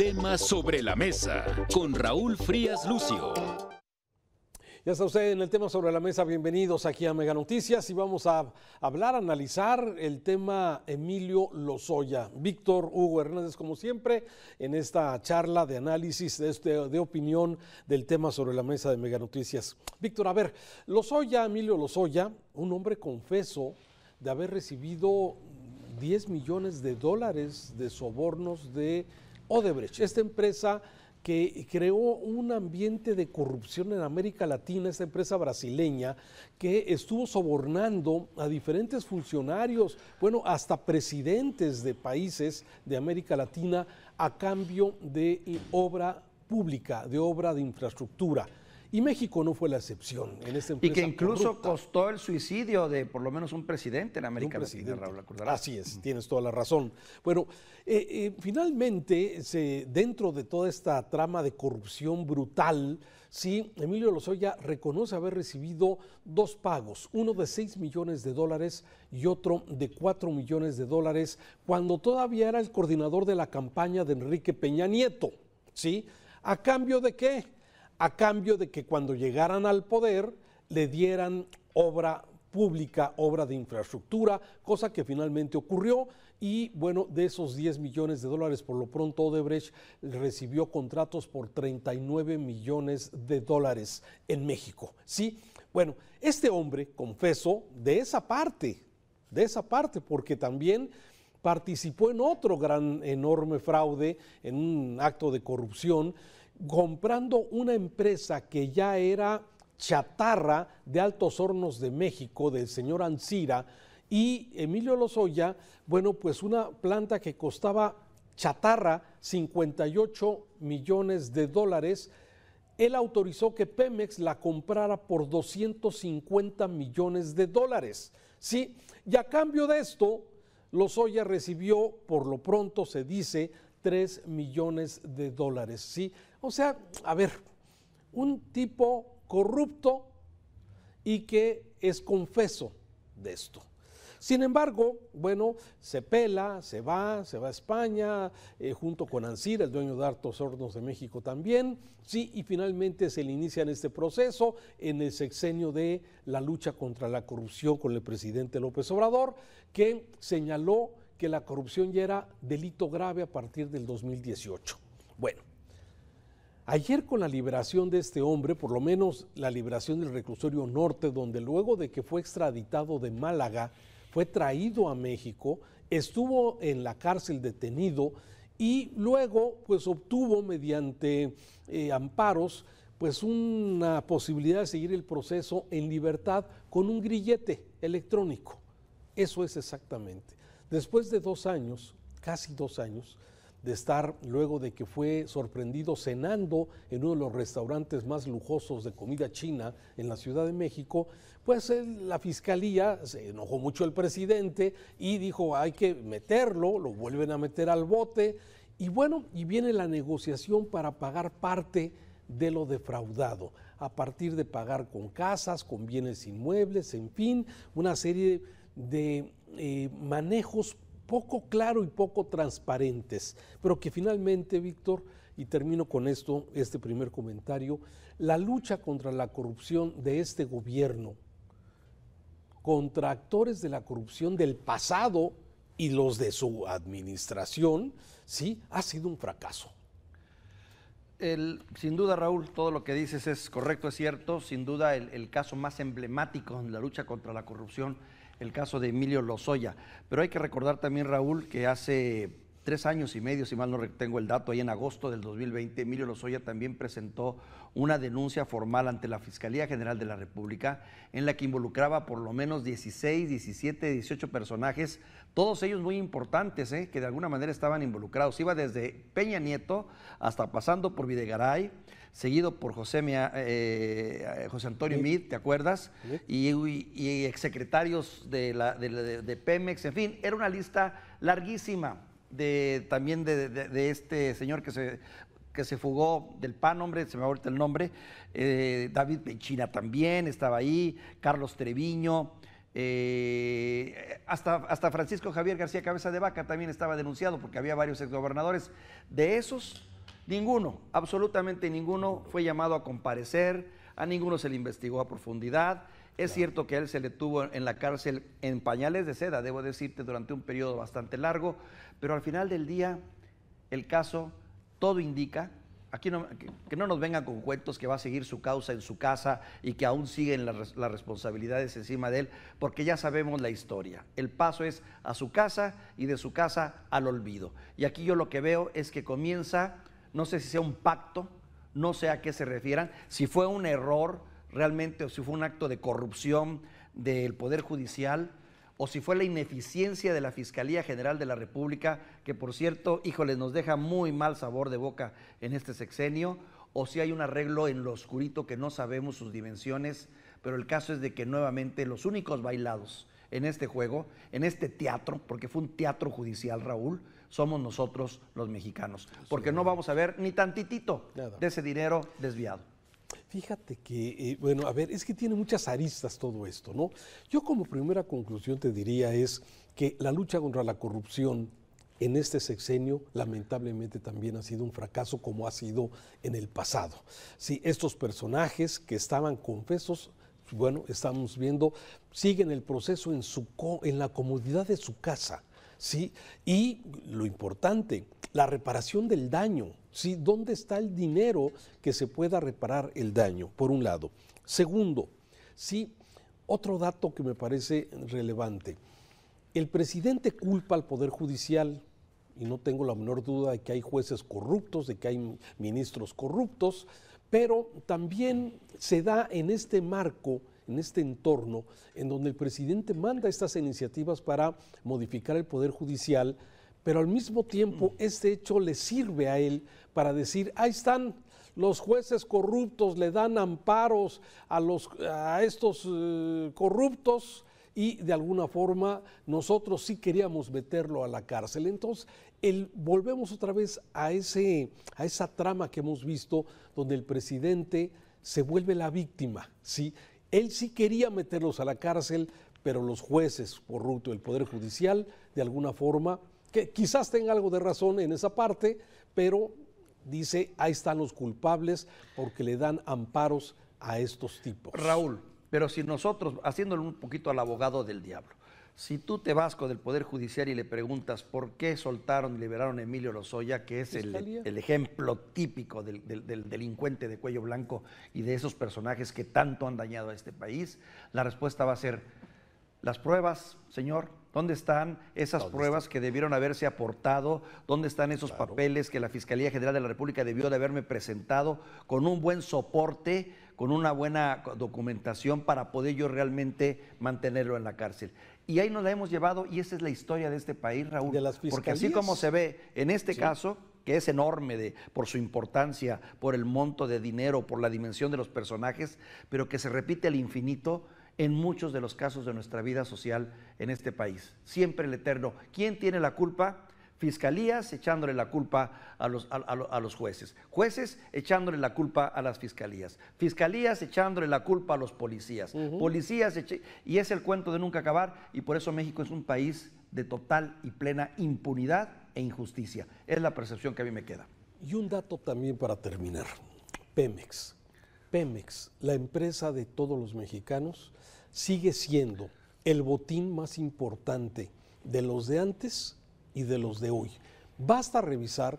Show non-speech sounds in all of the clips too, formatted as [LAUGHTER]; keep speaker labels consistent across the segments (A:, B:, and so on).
A: Tema sobre la mesa con Raúl Frías Lucio. Ya está usted en el tema sobre la mesa, bienvenidos aquí a Mega Noticias y vamos a hablar, analizar el tema Emilio Lozoya. Víctor Hugo Hernández, como siempre, en esta charla de análisis, de, este, de opinión del tema sobre la mesa de Mega Noticias. Víctor, a ver, Lozoya, Emilio Lozoya, un hombre confeso de haber recibido 10 millones de dólares de sobornos de Odebrecht, esta empresa que creó un ambiente de corrupción en América Latina, esta empresa brasileña, que estuvo sobornando a diferentes funcionarios, bueno, hasta presidentes de países de América Latina a cambio de eh, obra pública, de obra de infraestructura. Y México no fue la excepción en este Y que incluso costó el suicidio de por lo menos un presidente en América Latina, Raúl Acordarás. Así es, tienes toda la razón. Bueno, eh, eh, finalmente, dentro de toda esta trama de corrupción brutal, sí, Emilio Lozoya reconoce haber recibido dos pagos, uno de 6 millones de dólares y otro de 4 millones de dólares, cuando todavía era el coordinador de la campaña de Enrique Peña Nieto, ¿sí? ¿A cambio de qué? a cambio de que cuando llegaran al poder le dieran obra pública, obra de infraestructura, cosa que finalmente ocurrió. Y bueno, de esos 10 millones de dólares, por lo pronto Odebrecht recibió contratos por 39 millones de dólares en México. ¿sí? Bueno, este hombre, confeso, de esa parte, de esa parte, porque también participó en otro gran, enorme fraude, en un acto de corrupción comprando una empresa que ya era chatarra de Altos Hornos de México, del señor Ancira, y Emilio Lozoya, bueno, pues una planta que costaba chatarra 58 millones de dólares, él autorizó que Pemex la comprara por 250 millones de dólares. Sí, y a cambio de esto, Lozoya recibió, por lo pronto se dice, 3 millones de dólares. ¿sí? O sea, a ver, un tipo corrupto y que es confeso de esto. Sin embargo, bueno, se pela, se va, se va a España, eh, junto con Ansir, el dueño de Hartos Hornos de México también, sí, y finalmente se le inicia en este proceso en el sexenio de la lucha contra la corrupción con el presidente López Obrador, que señaló que la corrupción ya era delito grave a partir del 2018. Bueno, ayer con la liberación de este hombre, por lo menos la liberación del reclusorio norte, donde luego de que fue extraditado de Málaga, fue traído a México, estuvo en la cárcel detenido y luego pues obtuvo mediante eh, amparos pues una posibilidad de seguir el proceso en libertad con un grillete electrónico. Eso es exactamente. Después de dos años, casi dos años, de estar luego de que fue sorprendido cenando en uno de los restaurantes más lujosos de comida china en la Ciudad de México, pues la fiscalía se enojó mucho el presidente y dijo hay que meterlo, lo vuelven a meter al bote y bueno, y viene la negociación para pagar parte de lo defraudado, a partir de pagar con casas, con bienes inmuebles, en fin, una serie de de eh, manejos poco claro y poco transparentes, pero que finalmente, Víctor, y termino con esto, este primer comentario, la lucha contra la corrupción de este gobierno, contra actores de la corrupción del pasado y los de su administración, sí, ha sido un fracaso. sin duda, Raúl,
B: todo lo que dices es correcto, es cierto. Sin duda, el caso más emblemático en la lucha contra la corrupción el caso de Emilio Lozoya. Pero hay que recordar también, Raúl, que hace tres años y medio, si mal no tengo el dato, ahí en agosto del 2020, Emilio Lozoya también presentó una denuncia formal ante la Fiscalía General de la República en la que involucraba por lo menos 16, 17, 18 personajes todos ellos muy importantes, eh, que de alguna manera estaban involucrados. Iba desde Peña Nieto hasta pasando por Videgaray, seguido por José, eh, José Antonio Mid, ¿te acuerdas? Y, exsecretarios de, la, de, Pemex, en fin, era una lista larguísima. De, también de este señor que se que se fugó del PAN, hombre, se me va ahorita el nombre, eh, David Pechina también estaba ahí, Carlos Treviño, eh, hasta, hasta Francisco Javier García Cabeza de Vaca también estaba denunciado porque había varios exgobernadores. De esos, ninguno, absolutamente ninguno fue llamado a comparecer, a ninguno se le investigó a profundidad. Es cierto que él se le tuvo en la cárcel en pañales de seda, debo decirte, durante un periodo bastante largo, pero al final del día, el caso, todo indica Aquí no, que, no nos vengan con cuentos que va a seguir su causa en su casa y que aún siguen las, las responsabilidades encima de él, porque ya sabemos la historia. El paso es a su casa y de su casa al olvido. Y aquí yo lo que veo es que comienza, no sé si sea un pacto, no sé a qué se refieran, si fue un error realmente o si fue un acto de corrupción del Poder Judicial, o si fue la ineficiencia de la Fiscalía General de la República, que por cierto, híjole, nos deja muy mal sabor de boca en este sexenio, o si hay un arreglo en lo oscurito que no sabemos sus dimensiones, pero el caso es de que nuevamente los únicos bailados en este juego, en este teatro, porque fue un teatro judicial, Raúl, somos nosotros los mexicanos,
A: porque no vamos a ver ni tantitito de ese dinero desviado. Fíjate que, eh, bueno, a ver, es que tiene muchas aristas todo esto, ¿no? Yo como primera conclusión te diría es que la lucha contra la corrupción en este sexenio lamentablemente también ha sido un fracaso como ha sido en el pasado. estos personajes que estaban confesos, bueno, estamos viendo, siguen el proceso en, su, en la comodidad de su casa, ¿sí? Y lo importante, la reparación del daño, ¿Dónde está el dinero que se pueda reparar el daño? Por un lado. Segundo, ¿sí? otro dato que me parece relevante. El presidente culpa al Poder Judicial, y no tengo la menor duda de que hay jueces corruptos, de que hay ministros corruptos, pero también se da en este marco, en este entorno, en donde el presidente manda estas iniciativas para modificar el Poder Judicial pero al mismo tiempo mm. este hecho le sirve a él para decir, ahí están los jueces corruptos, le dan amparos a, los, a estos eh, corruptos y de alguna forma nosotros sí queríamos meterlo a la cárcel. Entonces, volvemos otra vez a, ese, a esa trama que hemos visto donde el presidente se vuelve la víctima, ¿sí? Él sí quería meterlos a la cárcel, pero los jueces corruptos, el Poder Judicial, de alguna forma que quizás tenga algo de razón en esa parte, pero dice, ahí están los culpables porque le dan amparos a estos tipos.
B: Raúl, pero si nosotros, haciéndole un poquito al abogado del diablo, si tú te vas con el Poder Judicial y le preguntas por qué soltaron y liberaron a Emilio Lozoya, que es el, ejemplo típico del, delincuente de cuello blanco y de esos personajes que tanto han dañado a este país, la respuesta va a ser, las pruebas, señor, ¿Dónde están esas pruebas que debieron haberse aportado? ¿Dónde están esos papeles que la Fiscalía General de la República debió de haberme presentado con un buen soporte, con una buena documentación para poder yo realmente mantenerlo en la cárcel? Y ahí nos la hemos llevado y esa es la historia de este país, Raúl. De las Porque así como se ve en este caso, que es enorme de, por su importancia, por el monto de dinero, por la dimensión de los personajes, pero que se repite al infinito en muchos de los casos de nuestra vida social en este país. Siempre el eterno. ¿Quién tiene la culpa? Fiscalías echándole la culpa a los, a, los jueces, jueces echándole la culpa a las fiscalías, fiscalías echándole la culpa a los policías, policías y es el cuento de nunca acabar y por eso México es un país de total y plena impunidad e injusticia. Es la percepción que a mí
A: me queda. Y un dato también para terminar. Pemex. Pemex, la empresa de todos los mexicanos, sigue siendo el botín más importante de los de antes y de los de hoy. Basta revisar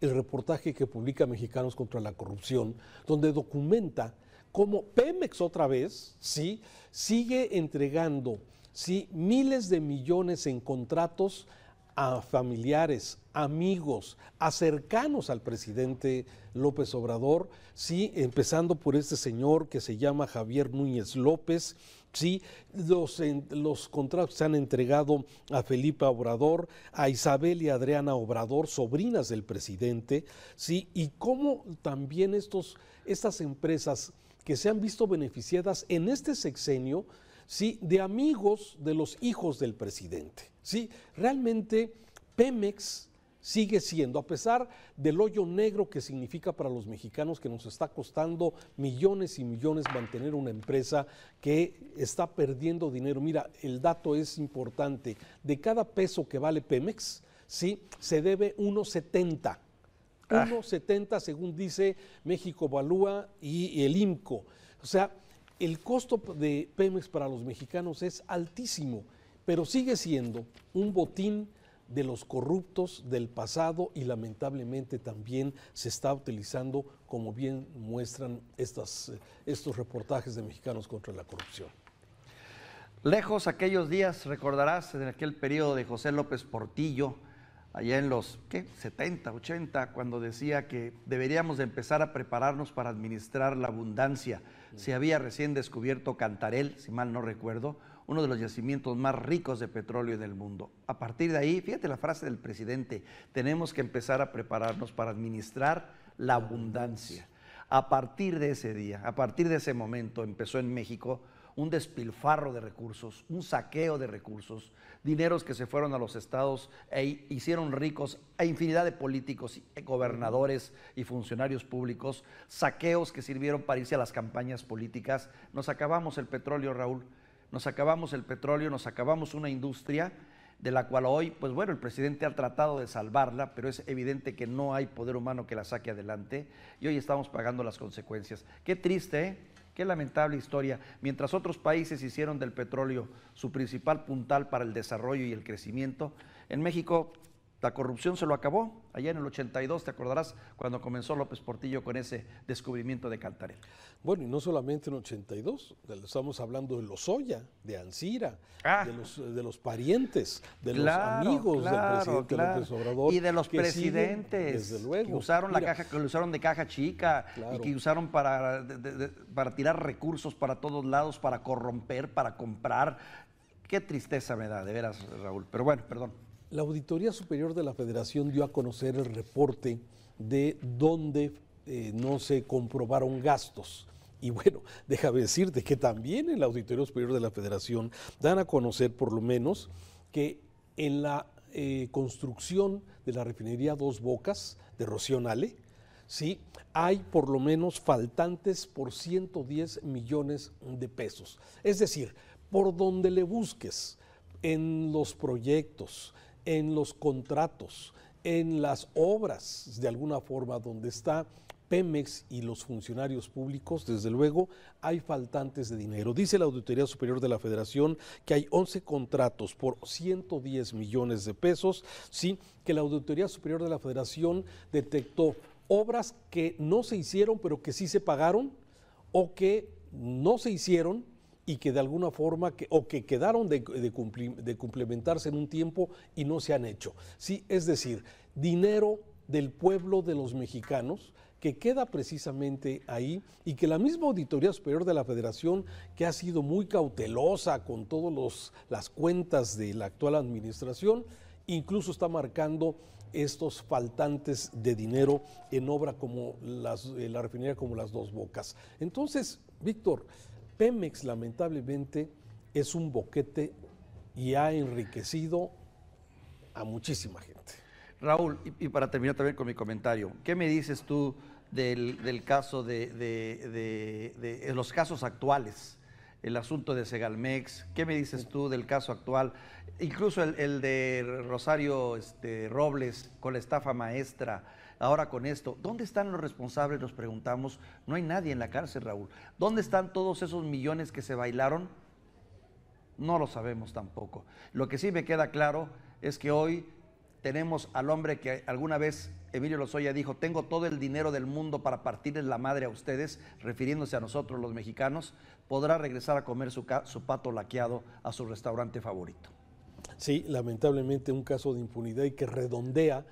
A: el reportaje que publica Mexicanos contra la Corrupción, donde documenta cómo Pemex otra vez, sí, sigue entregando sí, miles de millones en contratos a familiares, amigos, a cercanos al presidente López Obrador, sí, empezando por este señor que se llama Javier Núñez López, ¿sí? Los, los contratos se han entregado a Felipe Obrador, a Isabel y Adriana Obrador, sobrinas del presidente, ¿sí? Y cómo también estos, estas empresas que se han visto beneficiadas en este sexenio, ¿sí? De amigos de los hijos del presidente, ¿sí? Realmente Pemex sigue siendo, a pesar del hoyo negro que significa para los mexicanos que nos está costando millones y millones mantener una empresa que está perdiendo dinero. Mira, el dato es importante. De cada peso que vale Pemex, sí, se debe 1,70. 1,70 ah. según dice México balúa y el IMCO. O sea, el costo de Pemex para los mexicanos es altísimo, pero sigue siendo un botín de los corruptos del pasado y lamentablemente también se está utilizando, como bien muestran estos reportajes de Mexicanos contra la Corrupción. Lejos aquellos días, recordarás,
B: en aquel periodo de José López Portillo, allá en los ¿qué? 70, 80, cuando decía que deberíamos empezar a prepararnos para administrar la abundancia. Se había recién descubierto Cantarel, si mal no recuerdo, uno de los yacimientos más ricos de petróleo del mundo. A partir de ahí, fíjate la frase del presidente, tenemos que empezar a prepararnos para administrar la abundancia. A partir de ese día, a partir de ese momento, empezó en México un despilfarro de recursos, un saqueo de recursos, dineros que se fueron a los estados e hicieron ricos a infinidad de políticos, gobernadores y funcionarios públicos, saqueos que sirvieron para irse a las campañas políticas. Nos acabamos el petróleo, Raúl nos acabamos el petróleo, nos acabamos una industria de la cual hoy, pues bueno, el presidente ha tratado de salvarla, pero es evidente que no hay poder humano que la saque adelante y hoy estamos pagando las consecuencias. Qué triste, ¿eh? qué lamentable historia. Mientras otros países hicieron del petróleo su principal puntal para el desarrollo y el crecimiento, en México la corrupción se lo acabó allá en el 82,
A: te acordarás, cuando comenzó López Portillo con ese descubrimiento de Cantarel. Bueno, y no solamente en el 82, estamos hablando de los Lozoya, de Ancira, ah. de, los, parientes, de los amigos del presidente López Obrador. Y de los presidentes luego. que usaron la caja,
B: que lo usaron de caja chica y que usaron para, para tirar recursos para todos lados, para corromper, para comprar. Qué tristeza me da, de
A: veras, Raúl. Pero bueno, perdón. La Auditoría Superior de la Federación dio a conocer el reporte de dónde eh, no se comprobaron gastos. Y bueno, [LAUGHS] déjame decirte que también en la Auditoría Superior de la Federación dan a conocer por lo menos que en la eh, construcción de la refinería Dos Bocas de Rocionale, ¿sí? hay por lo menos faltantes por 110 millones de pesos. Es decir, por donde le busques, en los proyectos, en los contratos, en las obras, de alguna forma, donde está Pemex y los funcionarios públicos, desde luego, hay faltantes de dinero. Dice la Auditoría Superior de la Federación que hay 11 contratos por 110 millones de pesos, sí, que la Auditoría Superior de la Federación detectó obras que no se hicieron, pero que sí se pagaron, o que no se hicieron, y que de alguna forma, o que quedaron de, de, complementarse en un tiempo y no se han hecho. Sí, es decir, dinero del pueblo de los mexicanos que queda precisamente ahí y que la misma Auditoría Superior de la Federación, que ha sido muy cautelosa con todas las cuentas de la actual administración, incluso está marcando estos faltantes de dinero en obra como la refinería como las dos bocas. Entonces, Víctor, Pemex lamentablemente es un boquete y ha enriquecido a muchísima gente.
B: Raúl, y, para terminar también con mi comentario, ¿qué me dices tú del, caso de, los casos actuales? El asunto de Segalmex, ¿qué me dices tú del caso actual? Incluso el, de Rosario este, Robles con la estafa maestra ahora con esto. ¿Dónde están los responsables? Nos preguntamos. No hay nadie en la cárcel, Raúl. ¿Dónde están todos esos millones que se bailaron? No lo sabemos tampoco. Lo que sí me queda claro es que hoy tenemos al hombre que alguna vez Emilio Lozoya dijo, tengo todo el dinero del mundo para partirles la madre a ustedes, refiriéndose a nosotros los
A: mexicanos, podrá regresar a comer su, su pato laqueado a su restaurante favorito. Sí, lamentablemente un caso de impunidad y que redondea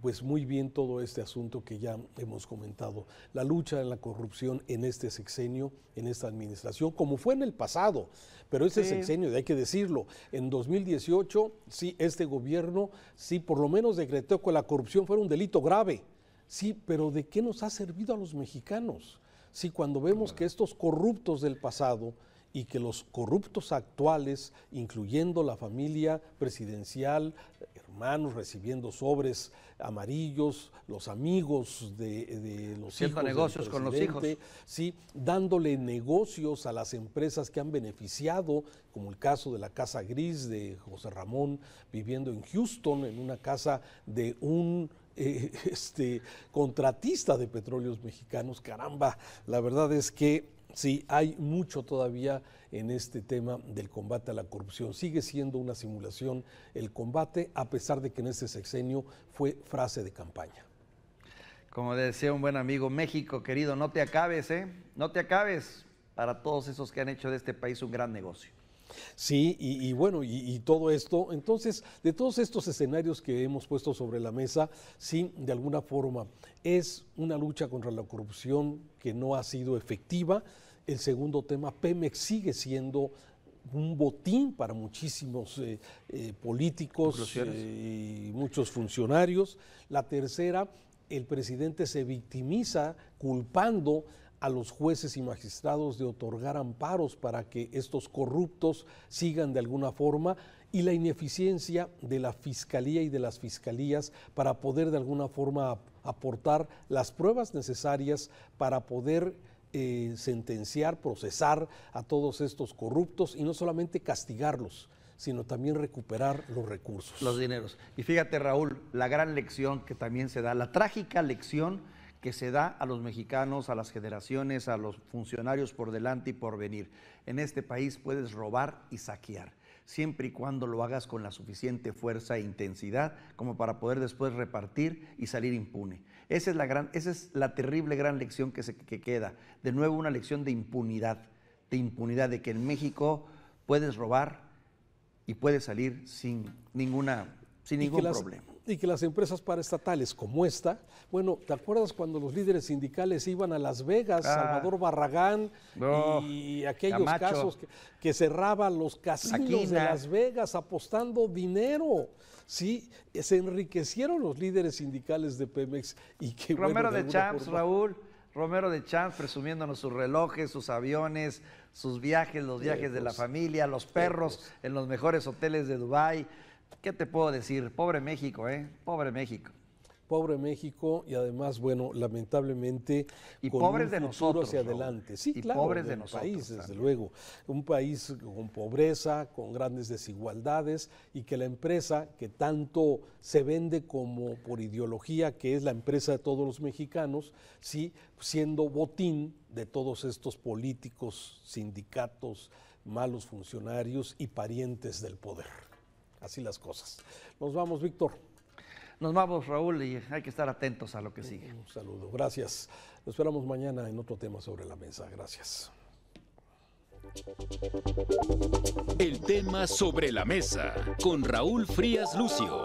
A: pues muy bien todo este asunto que ya hemos comentado, la lucha en la corrupción en este sexenio, en esta administración, como fue en el pasado, pero este sexenio, hay que decirlo, en 2018 sí este gobierno sí por lo menos decretó que la corrupción fuera un delito grave. Sí, pero ¿de qué nos ha servido a los mexicanos? Sí, cuando vemos que estos corruptos del pasado y que los corruptos actuales, incluyendo la familia presidencial, manos, recibiendo sobres amarillos, los amigos de, de los Siendo negocios con los hijos. Sí, dándole negocios a las empresas que han beneficiado, como el caso de la Casa Gris de José Ramón, viviendo en Houston, en una casa de un [LAUGHS] eh, este, contratista de petróleos mexicanos. Caramba, la verdad es que Sí, hay mucho todavía en este tema del combate a la corrupción. Sigue siendo una simulación el combate, a pesar de que en este sexenio fue frase de campaña.
B: Como decía un buen amigo, México, querido, no te acabes, ¿eh? No te acabes para todos esos que han hecho de este país un gran negocio.
A: Sí, y, bueno, y, y, todo esto, entonces, de todos estos escenarios que hemos puesto sobre la mesa, sí, de alguna forma, es una lucha contra la corrupción que no ha sido efectiva, el segundo tema, Pemex sigue siendo un botín para muchísimos eh, eh, políticos eh, y muchos funcionarios. La tercera, el presidente se victimiza culpando a los jueces y magistrados de otorgar amparos para que estos corruptos sigan de alguna forma y la ineficiencia de la fiscalía y de las fiscalías para poder de alguna forma aportar las pruebas necesarias para poder eh, sentenciar, procesar a todos estos corruptos y no solamente castigarlos, sino también recuperar los recursos. Los dineros. Y
B: fíjate Raúl,
A: la gran lección que también se da, la trágica
B: lección que se da a los mexicanos, a las generaciones, a los funcionarios por delante y por venir. En este país puedes robar y saquear siempre y cuando lo hagas con la suficiente fuerza e intensidad como para poder después repartir y salir impune. Esa es la, gran, esa es la terrible gran lección que, se, queda. De nuevo, una lección de impunidad, de impunidad, de que en México puedes robar y puedes salir sin, ninguna, sin ningún problema
A: y que las empresas paraestatales como esta, bueno, ¿te acuerdas cuando los líderes sindicales iban a Las Vegas, ah. Salvador Barragán y aquellos casos que, cerraban los casinos de Las Vegas apostando dinero? Sí, se enriquecieron los líderes sindicales de Pemex y que Romero de, de Champs, Raúl,
B: Romero de Champs presumiéndonos sus relojes, sus aviones, sus viajes, los viajes de la familia, los perros en los mejores hoteles de Dubái. ¿Qué te puedo decir? Pobre México, ¿eh? Pobre México.
A: Pobre México y además, bueno, lamentablemente. Y pobres de nosotros. hacia adelante. Sí, y claro, pobres de, países. país, desde luego. Un país con pobreza, con grandes desigualdades y que la empresa que tanto se vende como por ideología, que es la empresa de todos los mexicanos, sí, siendo botín de todos estos políticos, sindicatos, malos funcionarios y parientes del poder así las cosas. Nos vamos, Víctor. Nos vamos, Raúl, y hay que estar atentos a lo que sigue. Un saludo, gracias. Nos esperamos mañana en otro tema sobre la mesa. Gracias. El tema sobre la mesa con Raúl Frías Lucio.